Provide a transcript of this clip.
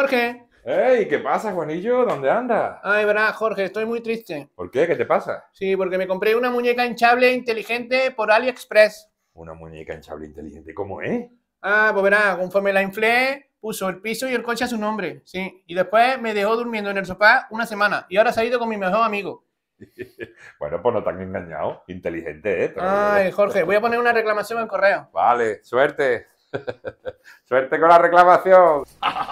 Jorge. ¡Ey! ¿Qué pasa, Juanillo? ¿Dónde anda? Ay, verdad, Jorge, estoy muy triste. ¿Por qué? ¿Qué te pasa? Sí, porque me compré una muñeca hinchable inteligente por AliExpress. ¿Una muñeca hinchable inteligente? ¿Cómo es? Eh? Ah, pues verá, conforme la inflé, puso el piso y el coche a su nombre, sí. Y después me dejó durmiendo en el sofá una semana y ahora se ha ido con mi mejor amigo. bueno, pues no tan engañado. Inteligente, ¿eh? Ay, Jorge, voy a poner una reclamación en correo. Vale, suerte. suerte con la reclamación.